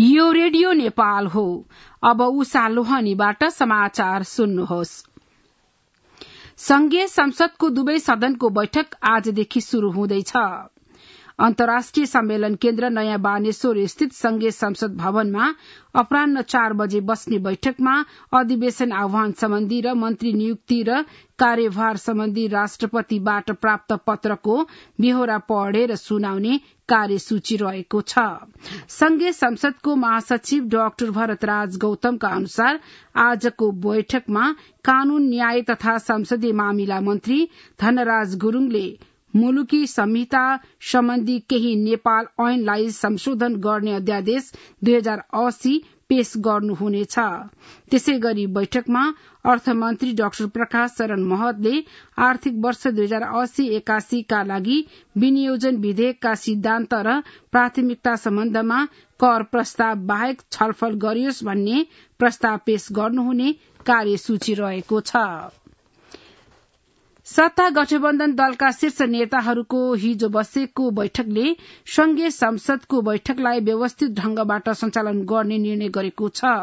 यो रेडियो नेपाल हो अब उषा लोहनीबाट समाचार सुन्नुहोस् संघीय संसदको दुवै सदनको बैठक आजदेखि शुरू हुँदैछ अन्तर्राष्ट्रिय सम्मेलन केन्द्र नयाँ बानेश्वर स्थित संघीय संसद भवनमा अपरान्ह चार बजे बस्ने बैठकमा अधिवेशन आह्वान सम्बन्धी र मन्त्री नियुक्ति र कार्यभार सम्बन्धी राष्ट्रपतिबाट प्राप्त पत्रको बेहोरा पढेर सुनाउने कार्यसूची रहेको छ संघीय संसदको महासचिव डाक्टर भरतराज गौतमका अनुसार आजको बैठकमा कानून न्याय तथा संसदीय मामिला मन्त्री धनराज गुरूङले मुलुकी संहिता सम्बन्धी केही नेपाल ऐनलाई संशोधन गर्ने अध्यादेश दुई हजार अस्सी पेश गर्नुहुनेछ त्यसै गरी बैठकमा अर्थमन्त्री डाक्टर प्रकाश शरण महतले आर्थिक वर्ष दुई हजार अस्सी एकासीका लागि विनियोजन विधेयकका सिद्धान्त र प्राथमिकता सम्बन्धमा कर प्रस्ताव बाहेक छलफल गरियोस् भन्ने प्रस्ताव पेश गर्नुहुने कार्यसूची रहेको छ सत्ता गठबन्धन दलका शीर्ष नेताहरूको हिजो बसेको बैठकले संघीय संसदको बैठकलाई व्यवस्थित ढंगबाट सञ्चालन गर्ने निर्णय गरेको छ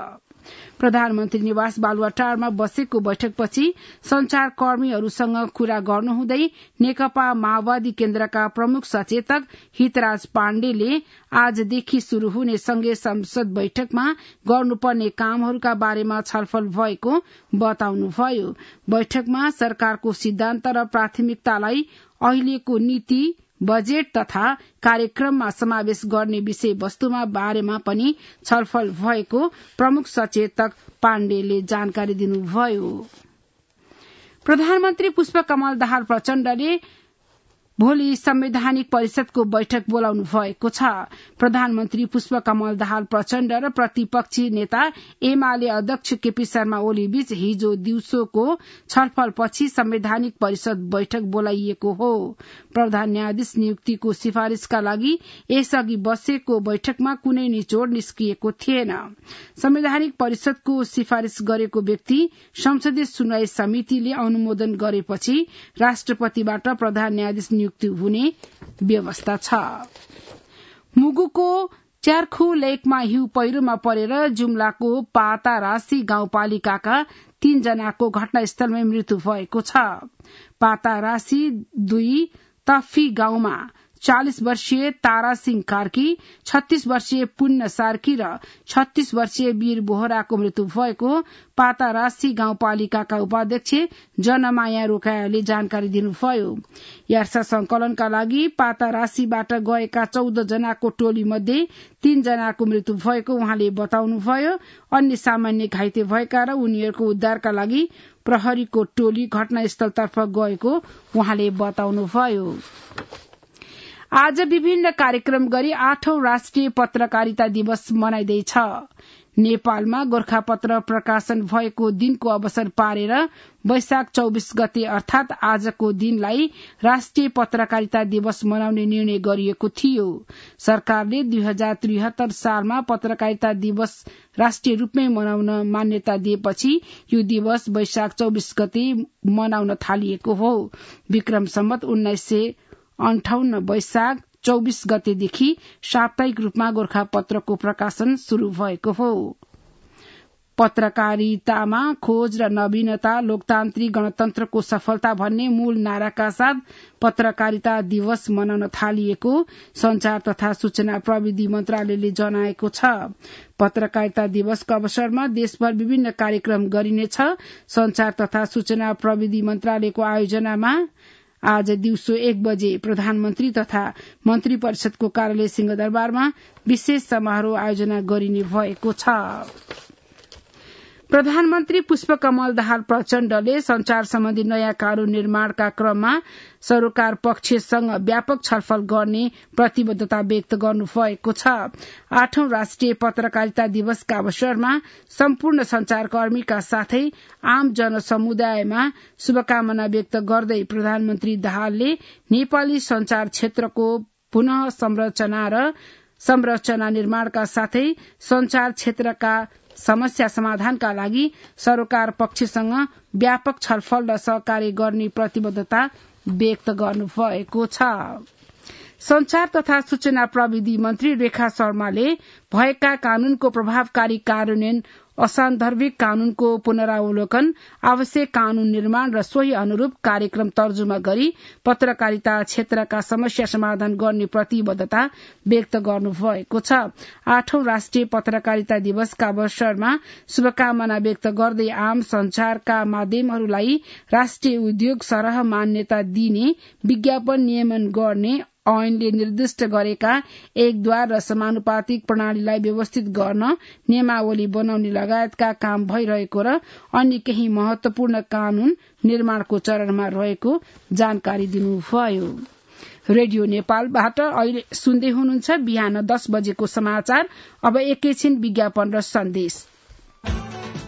प्रधानमन्त्री निवास बालुवाटारमा बसेको बैठकपछि संचार कर्मीहरूसँग कुरा गर्नुहुँदै नेकपा माओवादी केन्द्रका प्रमुख सचेतक हितराज पाण्डेले आजदेखि शुरू हुने संघीय संसद बैठकमा गर्नुपर्ने कामहरूका बारेमा छलफल भएको बताउनुभयो बैठकमा सरकारको सिद्धान्त र प्राथमिकतालाई अहिलेको नीति बजेट तथा कार्यक्रममा समावेश गर्ने विषयवस्तुमा बारेमा पनि छलफल भएको प्रमुख सचेतक पाण्डेले जानकारी दिनुभयो प्रधानमन्त्री पुष्पकमल दाहाल प्रचण्डले भोलि संवैधानिक परिषदको बैठक बोलाउनु भएको छ प्रधानमन्त्री पुष्पकमल दाहाल प्रचण्ड र प्रतिपक्षी नेता एमाले अध्यक्ष केपी शर्मा ओली बीच हिजो दिउँसोको छलफलपछि संवैधानिक परिषद बैठक बोलाइएको हो प्रधान न्यायाधीश नियुक्तिको सिफारिशका लागि यसअघि बसेको बैठकमा कुनै निचोड़ निस्किएको थिएन संवैधानिक परिषदको सिफारिश गरेको व्यक्ति संसदीय सुनवाई समितिले अनुमोदन गरेपछि राष्ट्रपतिबाट प्रधान न्यायाधीश नियुक्ति हुने व्यवस्था छ मुगुको च्यारखु लेकमा हिउ पहिरोमा परेर जुम्लाको पाता पातारासी गाउँपालिकाका तीनजनाको घटनास्थलमै मृत्यु भएको छ पाता पातारासी दुई तफी गाउँमा चालिस वर्षीय तारा सिंह कार्की छत्तीस वर्षीय पुण्य सार्की र छत्तीस वर्षीय वीर बोहराको मृत्यु भएको पाता पातारासी गाउँपालिकाका उपाध्यक्ष जनमाया रोकायाले जानकारी दिनुभयो यात्रा संकलनका लागि पाता पातारासीबाट गएका चौध जनाको टोली मध्ये तीन जनाको मृत्यु भएको उहाँले बताउनुभयो अन्य सामान्य घाइते भएका र उनीहरूको उद्धारका लागि प्रहरीको टोली घटनास्थलतर्फ गएको उहाँले बताउनुभयो आज विभिन्न कार्यक्रम गरी आठौं राष्ट्रिय पत्रकारिता दिवस मनाइँदैछ नेपालमा गोर्खापत्र प्रकाशन भएको दिनको अवसर पारेर वैशाख चौबिस गते अर्थात आजको दिनलाई राष्ट्रिय पत्रकारिता दिवस मनाउने निर्णय गरिएको थियो सरकारले दुई हजार त्रिहत्तर सालमा पत्रकारिता दिवस राष्ट्रिय रूपमै मनाउन मान्यता दिएपछि यो दिवस वैशाख चौविस गते मनाउन थालिएको हो विक्रम सम्मत उन्नाइस अन्ठाउन्न वैशाख चौबिस गतेदेखि साप्ताहिक रूपमा गोर्खा पत्रको प्रकाशन शुरू भएको हो पत्रकारितामा खोज र नवीनता लोकतान्त्रिक गणतन्त्रको सफलता भन्ने मूल नाराका साथ पत्रकारिता दिवस मनाउन थालिएको संचार तथा सूचना प्रविधि मन्त्रालयले जनाएको छ पत्रकारिता दिवसको अवसरमा देशभर विभिन्न कार्यक्रम गरिनेछ संचार तथा सूचना प्रविधि मन्त्रालयको आयोजनामा आज दिउँसो एक बजे प्रधानमन्त्री तथा मन्त्री परिषदको कार्यालय सिंहदरबारमा विशेष समारोह आयोजना गरिने भएको छ प्रधानमन्त्री पुष्पकमल दाहाल प्रचण्डले संचार सम्बन्धी नयाँ कानून निर्माणका क्रममा सरकार पक्षसँग व्यापक छलफल गर्ने प्रतिबद्धता व्यक्त गर्नुभएको छ आठौं राष्ट्रिय पत्रकारिता दिवसका अवसरमा सम्पूर्ण संचारकर्मीका साथै आम जनसमुदायमा शुभकामना व्यक्त गर्दै प्रधानमन्त्री दाहालले नेपाली संचार क्षेत्रको पुनः संरचना र संरचना निर्माणका साथै संचार क्षेत्रका समस्या समाधानका लागि सरकार पक्षसँग व्यापक छलफल र सहकार्य गर्ने प्रतिबद्धता व्यक्त गर्नुभएको छ संचार तथा सूचना प्रविधि मन्त्री रेखा शर्माले भएका कानूनको प्रभावकारी कार्यान्वयन असान्दर्भिक कानूनको पुनरावलोकन आवश्यक कानून निर्माण र सोही अनुरूप कार्यक्रम तर्जुमा गरी पत्रकारिता क्षेत्रका समस्या समाधान गर्ने प्रतिबद्धता व्यक्त गर्नुभएको छ आठौं राष्ट्रिय पत्रकारिता दिवसका अवसरमा शुभकामना व्यक्त गर्दै आम संचारका माध्यमहरूलाई राष्ट्रिय उद्योग सरह मान्यता दिने विज्ञापन नियमन गर्ने ऐनले निर्दिष्ट गरेका एकद्वार र समानुपातिक प्रणालीलाई व्यवस्थित गर्न नियमावली बनाउने लगायतका काम भइरहेको र अन्य केही महत्वपूर्ण कानून निर्माणको चरणमा रहेको जानकारी दिनुभयो रेडियो नेपालबाट अहिले सुन्दै हुनुहुन्छ बिहान दस बजेको समाचार अब एकैछिन विज्ञापन र सन्देश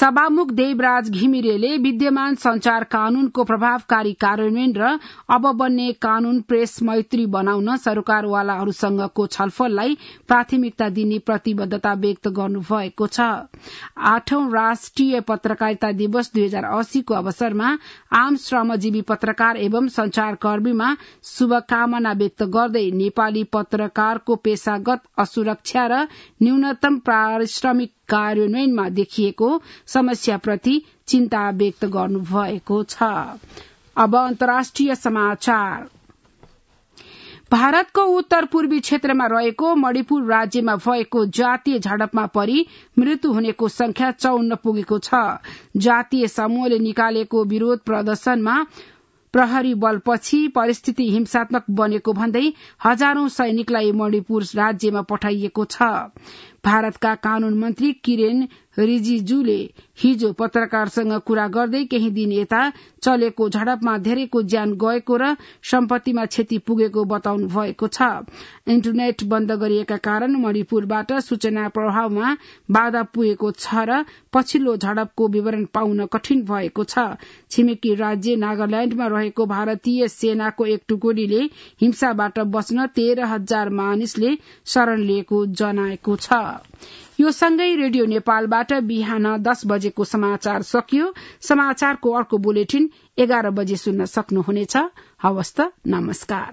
सभामुख देवराज घिमिरेले विद्यमान संचार कानूनको प्रभावकारी कार्यान्वयन र अब बन्ने कानून प्रेस मैत्री बनाउन सरकारवालाहरूसँगको छलफललाई प्राथमिकता दिने प्रतिबद्धता व्यक्त गर्नुभएको छ आठौं राष्ट्रिय पत्रकारिता दिवस दुई हजार अस्सीको अवसरमा आम श्रमजीवी पत्रकार एवं संचारकर्मीमा शुभकामना व्यक्त गर्दै नेपाली पत्रकारको पेशागत असुरक्षा र न्यूनतम पारिश्रमिक कार्यान्वयनमा देखिएको समस्याप्रति चिन्ता व्यक्त गर्नुभएको छ अब अन्तर्राष्ट्रिय समाचार भारतको उत्तर पूर्वी क्षेत्रमा रहेको मणिपुर राज्यमा भएको जातीय झडपमा परि मृत्यु हुनेको संख्या चौन्न पुगेको छ जातीय समूहले निकालेको विरोध प्रदर्शनमा प्रहरी बलपछि परिस्थिति हिंसात्मक बनेको भन्दै हजारौं सैनिकलाई मणिपुर राज्यमा पठाइएको छ भारतका कानून मन्त्री किरेन रिजिजूले हिजो पत्रकारसँग कुरा गर्दै केही दिन यता चलेको झडपमा धेरैको ज्यान गएको र सम्पत्तिमा क्षति पुगेको बताउनु भएको छ इन्टरनेट बन्द गरिएका कारण मणिपुरबाट सूचना प्रभावमा बाधा पुगेको छ र पछिल्लो झडपको विवरण पाउन कठिन भएको छ छिमेकी राज्य नागाल्याण्डमा रहेको भारतीय सेनाको एक टुकडीले हिंसाबाट बस्न तेह्र हजार मानिसले शरण लिएको जनाएको छ यो सँगै रेडियो नेपालबाट बिहान दस बजेको समाचार सकियो समाचारको अर्को बुलेटिन एघार बजे सुन्न सक्नुहुनेछ हवस्त नमस्कार